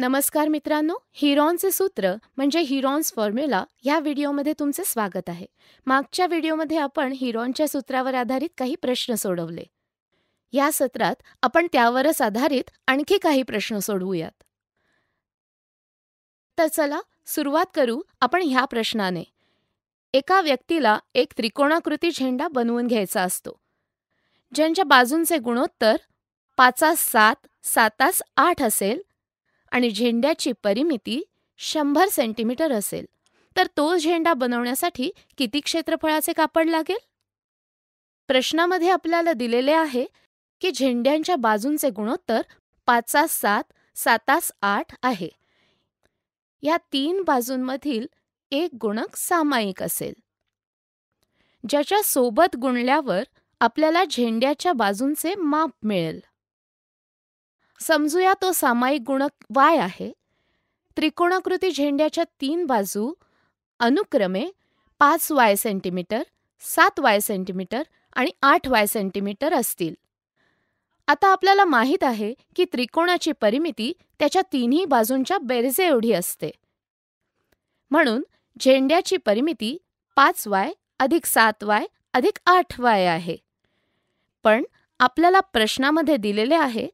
नमस्कार मित्रांनो हिरॉनचे सूत्र म्हणजे हिरॉन्स फॉर्म्युला ह्या व्हिडिओमध्ये तुमचे स्वागत आहे मागच्या व्हिडिओमध्ये आपण हिरॉनच्या सूत्रावर आधारित काही प्रश्न सोडवले या सत्रात आपण त्यावरच आधारित आणखी काही प्रश्न सोडवूयात तर चला सुरुवात करू आपण ह्या प्रश्नाने एका व्यक्तीला एक त्रिकोणाकृती झेंडा बनवून घ्यायचा असतो ज्यांच्या बाजूंचे गुणोत्तर पाचास सात सातास आठ असेल आणि झेंड्याची परिमिती शंभर सेंटीमीटर असेल तर तो झेंडा बनवण्यासाठी किती क्षेत्रफळाचे कापड लागेल प्रश्नामध्ये आपल्याला दिलेले आहे की झेंड्यांच्या बाजूंचे गुणोत्तर पाचास सात सातास आठ आहे या तीन बाजूंमधील एक गुणक सामायिक असेल ज्याच्या सोबत गुणल्यावर आपल्याला झेंड्याच्या बाजूंचे माप मिळेल समजूया तो सामायिक गुणक वाय आहे त्रिकोणाकृती झेंड्याच्या तीन बाजू अनुक्रमे पाच वाय सेंटीमीटर सात वाय सेंटीमीटर आणि आठ वाय सेंटीमीटर असतील आता आपल्याला माहीत आहे की त्रिकोणाची परिमिती त्याच्या तिन्ही बाजूंच्या बेरजे एवढी असते म्हणून झेंड्याची परिमिती पाच वाय अधिक सात वाय अधिक आठ वाय आहे पण आपल्याला प्रश्नामध्ये दिलेले आहे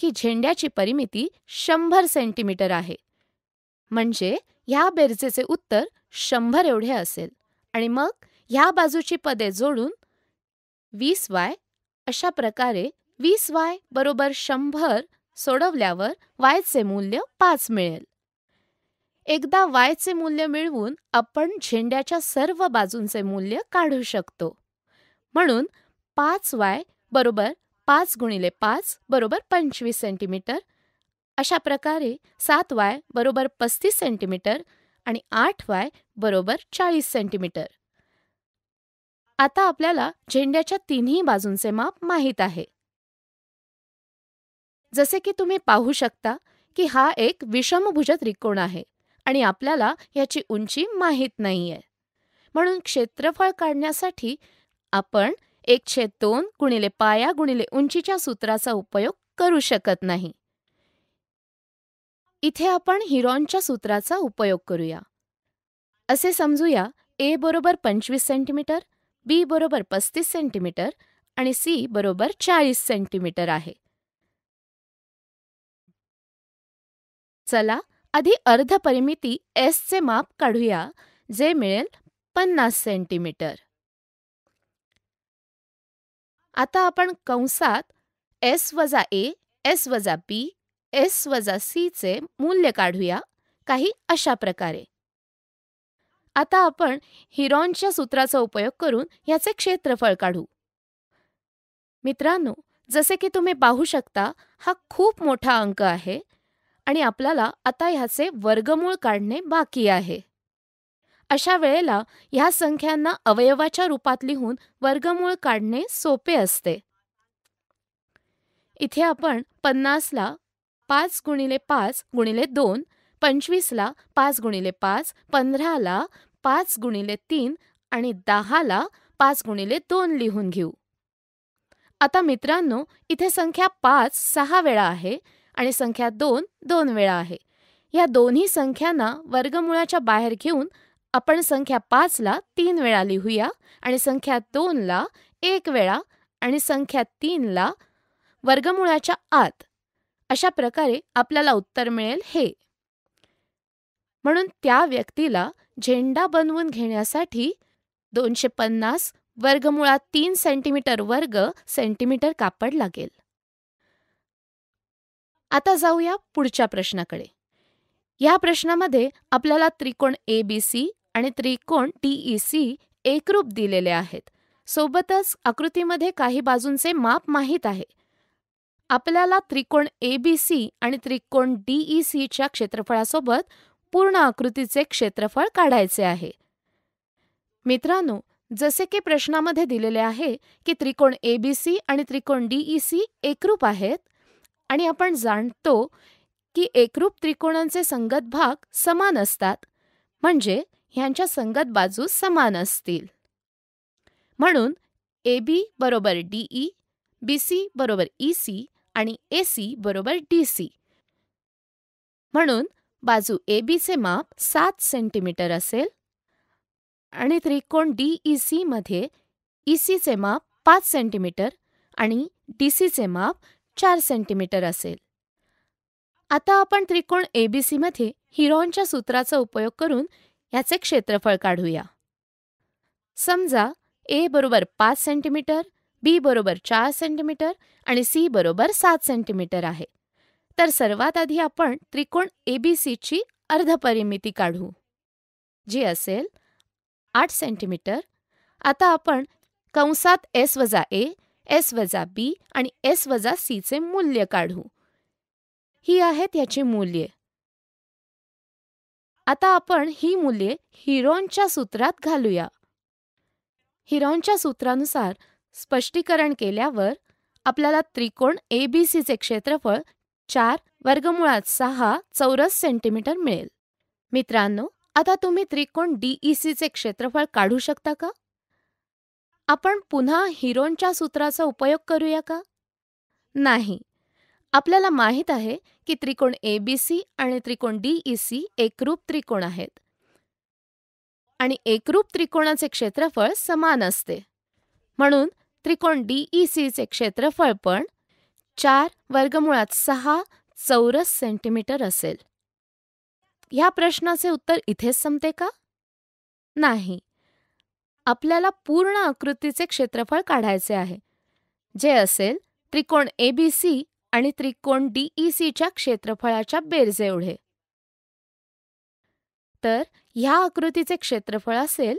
की झेंड्याची परिमिती शंभर सेंटीमीटर आहे म्हणजे ह्या बेरजेचे उत्तर शंभर एवढे असेल आणि मग ह्या बाजूची पदे जोडून वीस वाय अशा प्रकारे वीस वाय बरोबर शंभर सोडवल्यावर वायचे मूल्य पाच मिळेल एकदा वायचे मूल्य मिळवून आपण झेंड्याच्या सर्व बाजूंचे मूल्य काढू शकतो म्हणून पाच वाय बरोबर पाच गुणिले पाच बरोबर पंचवीस सेंटीमीटर अशा प्रकारे सात वाय बरोबर पस्तीस सेंटीमीटर आणि आठ वाय बरोबर चाळीस सेंटीमीटर आता आपल्याला झेंड्याच्या तिन्ही बाजूंचे माप माहीत आहे जसे की तुम्ही पाहू शकता की हा एक विषमभुज त्रिकोण आहे आणि आपल्याला याची उंची माहीत नाहीये म्हणून क्षेत्रफळ काढण्यासाठी आपण एकशे दोन गुणिले पाया गुणिले उंचीच्या सूत्राचा उपयोग करू शकत नाही इथे आपण हिरॉनच्या सूत्राचा उपयोग करूया असे समजूया ए बरोबर पंचवीस सेंटीमीटर बी बरोबर पस्तीस सेंटीमीटर आणि सी बरोबर चाळीस सेंटीमीटर आहे चला आधी अर्ध परिमिती एसचे माप काढूया जे मिळेल पन्नास सेंटीमीटर आता आपण कंसात एस वजा ए एस वजा बी एस वजा सीचे मूल्य काढूया काही अशा प्रकारे आता आपण हिरॉनच्या सूत्राचा उपयोग करून ह्याचे क्षेत्रफळ काढू मित्रांनो जसे की तुम्ही पाहू शकता हा खूप मोठा अंक आहे आणि आपल्याला आता ह्याचे वर्गमूळ काढणे बाकी आहे अशा वेळेला ह्या संख्यांना अवयवाच्या रूपात लिहून वर्गमूळ काढणे सोपे असते इथे आपण पन्नासला पाच गुणिले पाच गुणिले दोन पंचवीसला पाच गुणिले पाच पंधराला पाच गुणिले तीन आणि दहाला पाच गुणिले दोन लिहून घेऊ आता मित्रांनो इथे संख्या पाच सहा वेळा आहे आणि संख्या दोन दोन वेळा आहे या दोन्ही संख्यांना वर्गमुळाच्या बाहेर घेऊन आपण संख्या पाचला तीन वेळा लिहूया आणि संख्या दोनला एक वेळा आणि संख्या तीनला वर्गमुळाच्या आत अशा प्रकारे आपल्याला उत्तर मिळेल हे म्हणून त्या व्यक्तीला झेंडा बनवून घेण्यासाठी दोनशे पन्नास वर्गमुळात तीन सेंटीमीटर वर्ग सेंटीमीटर कापड लागेल आता जाऊया पुढच्या प्रश्नाकडे या प्रश्नामध्ये आपल्याला त्रिकोण ए बी सी आणि त्रिकोण टीईसी एकरूप दिलेले आहेत सोबतच आकृतीमध्ये काही बाजूंचे माप माहीत आहे आपल्याला त्रिकोण ए बी सी आणि त्रिकोण डीई सीच्या क्षेत्रफळासोबत पूर्ण आकृतीचे क्षेत्रफळ काढायचे आहे मित्रांनो जसे की प्रश्नामध्ये दिलेले आहे की त्रिकोण ए बी सी आणि त्रिकोण डीई सी एकरूप आहेत आणि आपण जाणतो की एकरूप त्रिकोणांचे संगत भाग समान असतात म्हणजे ह्यांच्या संगत बाजू समान असतील म्हणून ए बी बरोबर डीई बी सी बरोबर ई सी आणि ए सी बरोबर डी सी म्हणून बाजू ए बीचे माप सात सेंटीमीटर असेल आणि त्रिकोण डीई सी मध्ये ई सीचे माप पाच सेंटीमीटर आणि डी सीचे माप चार सेंटीमीटर असेल आता आपण त्रिकोण ए बी मध्ये हिरोनच्या सूत्राचा उपयोग करून ह्याचे क्षेत्रफळ काढूया समजा ए बरोबर पाच सेंटीमीटर बी बरोबर चार सेंटीमीटर आणि सी बरोबर सात सेंटीमीटर आहे तर सर्वात आधी आपण त्रिकोण ए बी सीची अर्धपरिमिती काढू जी असेल आठ सेंटीमीटर आता आपण कंसात एस वजा ए एस वजा बी आणि एस वजा सीचे मूल्य काढू ही आहेत याची मूल्ये आता आपण ही मुले हिरोनच्या सूत्रात घालूया हिरोनच्या सूत्रानुसार स्पष्टीकरण केल्यावर आपल्याला त्रिकोण ए बी सीचे क्षेत्रफळ चार वर्गमुळात सहा चौरस सेंटीमीटर मिळेल मित्रांनो आता तुम्ही त्रिकोण डीई सीचे e क्षेत्रफळ काढू शकता का आपण पुन्हा हिरोनच्या सूत्राचा उपयोग करूया का नाही आपल्याला माहीत आहे की त्रिकोण ए बी सी आणि त्रिकोण सी e एकरूप त्रिकोण आहेत आणि एकरूप त्रिकोणाचे क्षेत्रफळ समान असते म्हणून त्रिकोण e चे क्षेत्रफळ पण चार वर्गमुळात सहा चौरस सेंटीमीटर असेल ह्या प्रश्नाचे उत्तर इथेच संपते का नाही आपल्याला पूर्ण आकृतीचे क्षेत्रफळ काढायचे आहे जे असेल त्रिकोण ए बी सी आणि त्रिकोण डीईसीच्या e क्षेत्रफळाच्या बेरजे एवढे तर ह्या आकृतीचे क्षेत्रफळ असेल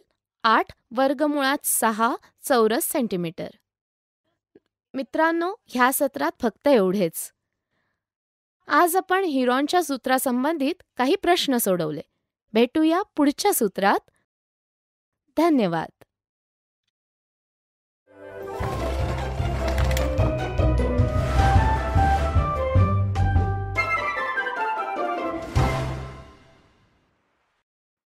आठ वर्गमुळात सहा चौरस सेंटीमीटर मित्रांनो ह्या सत्रात फक्त एवढेच आज आपण हिरॉनच्या सूत्रासंबंधित काही प्रश्न सोडवले भेटूया पुढच्या सूत्रात धन्यवाद